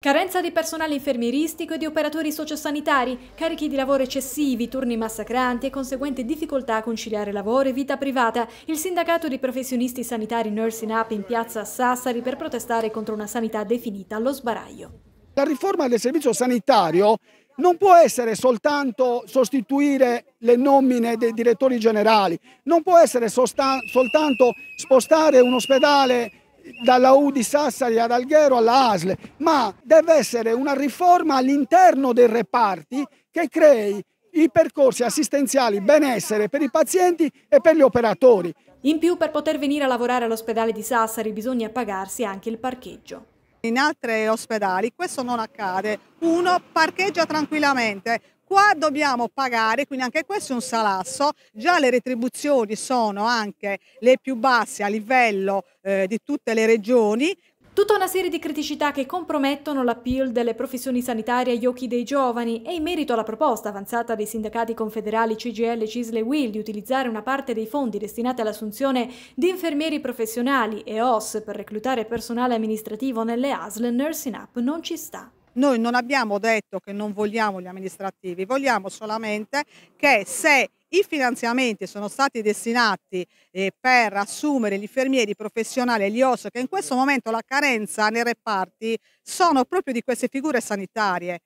Carenza di personale infermieristico e di operatori sociosanitari, carichi di lavoro eccessivi, turni massacranti e conseguente difficoltà a conciliare lavoro e vita privata. Il sindacato di professionisti sanitari Nursing Up in piazza Sassari per protestare contro una sanità definita allo sbaraglio. La riforma del servizio sanitario non può essere soltanto sostituire le nomine dei direttori generali, non può essere soltanto spostare un ospedale dalla U di Sassari ad Alghero alla ASLE, ma deve essere una riforma all'interno dei reparti che crei i percorsi assistenziali benessere per i pazienti e per gli operatori. In più per poter venire a lavorare all'ospedale di Sassari bisogna pagarsi anche il parcheggio. In altri ospedali questo non accade. Uno parcheggia tranquillamente, qua dobbiamo pagare, quindi anche questo è un salasso, già le retribuzioni sono anche le più basse a livello eh, di tutte le regioni, Tutta una serie di criticità che compromettono l'appeal delle professioni sanitarie agli occhi dei giovani e in merito alla proposta avanzata dai sindacati confederali CGL, Cisle e Will di utilizzare una parte dei fondi destinati all'assunzione di infermieri professionali e OS per reclutare personale amministrativo nelle ASL Nursing Up non ci sta. Noi non abbiamo detto che non vogliamo gli amministrativi, vogliamo solamente che se i finanziamenti sono stati destinati eh, per assumere gli infermieri professionali e gli osso che in questo momento la carenza nei reparti sono proprio di queste figure sanitarie.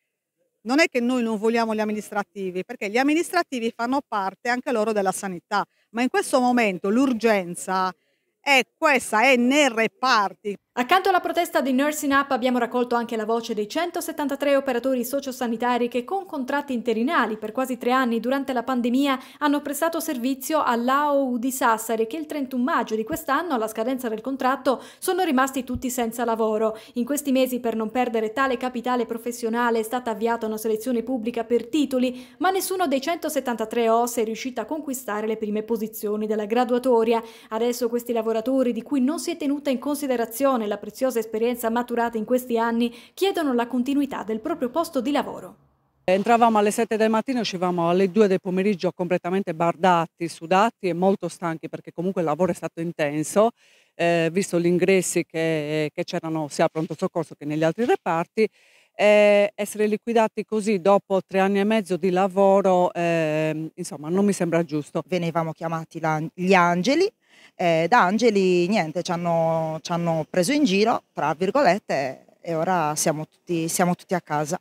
Non è che noi non vogliamo gli amministrativi, perché gli amministrativi fanno parte anche loro della sanità, ma in questo momento l'urgenza è questa, è nei reparti Accanto alla protesta di Nursing Up abbiamo raccolto anche la voce dei 173 operatori sociosanitari che con contratti interinali per quasi tre anni durante la pandemia hanno prestato servizio all'AOU di Sassari che il 31 maggio di quest'anno, alla scadenza del contratto, sono rimasti tutti senza lavoro. In questi mesi, per non perdere tale capitale professionale, è stata avviata una selezione pubblica per titoli, ma nessuno dei 173 OS è riuscito a conquistare le prime posizioni della graduatoria. Adesso questi lavoratori, di cui non si è tenuta in considerazione e la preziosa esperienza maturata in questi anni chiedono la continuità del proprio posto di lavoro. Entravamo alle 7 del mattino e uscivamo alle 2 del pomeriggio completamente bardati, sudati e molto stanchi perché comunque il lavoro è stato intenso, eh, visto gli ingressi che, che c'erano sia a pronto soccorso che negli altri reparti eh, essere liquidati così dopo tre anni e mezzo di lavoro, eh, insomma, non mi sembra giusto. Venivamo chiamati gli angeli. Eh, da angeli niente, ci hanno, ci hanno preso in giro, tra virgolette, e ora siamo tutti, siamo tutti a casa.